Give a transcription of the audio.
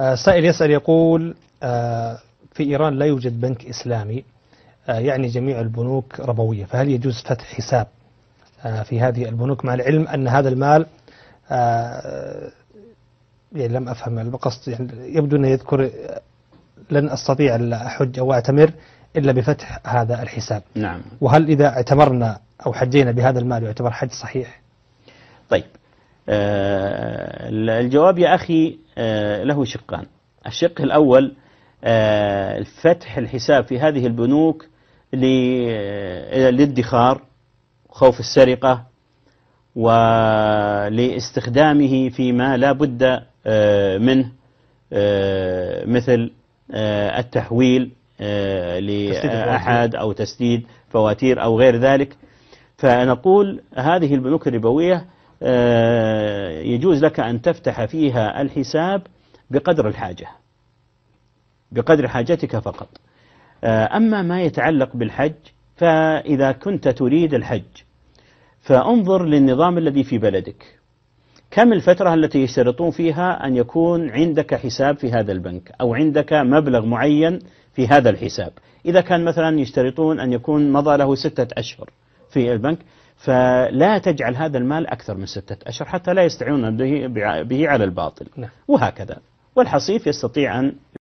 آه، سائل يسأل يقول آه، في إيران لا يوجد بنك إسلامي آه، يعني جميع البنوك ربوية فهل يجوز فتح حساب في هذه البنوك مع العلم أن هذا المال يعني لم أفهم القصد يعني يبدو أنه يذكر لن أستطيع أحج أو أعتمر إلا بفتح هذا الحساب نعم وهل إذا اعتمرنا أو حجينا بهذا المال يعتبر حج صحيح طيب آه، الجواب يا أخي آه، له شقان الشق الأول آه، فتح الحساب في هذه البنوك للادخار خوف السرقة ولاستخدامه فيما لا بد منه مثل التحويل لأحد أو تسديد فواتير أو غير ذلك فنقول هذه البنوك الربوية آه، يجوز لك أن تفتح فيها الحساب بقدر الحاجة بقدر حاجتك فقط آه، أما ما يتعلق بالحج فإذا كنت تريد الحج فانظر للنظام الذي في بلدك كم الفترة التي يشترطون فيها أن يكون عندك حساب في هذا البنك أو عندك مبلغ معين في هذا الحساب إذا كان مثلا يشترطون أن يكون مضى له ستة أشهر في البنك فلا تجعل هذا المال أكثر من ستة أشهر حتى لا يستعينون به على الباطل نعم. وهكذا والحصيف يستطيع أن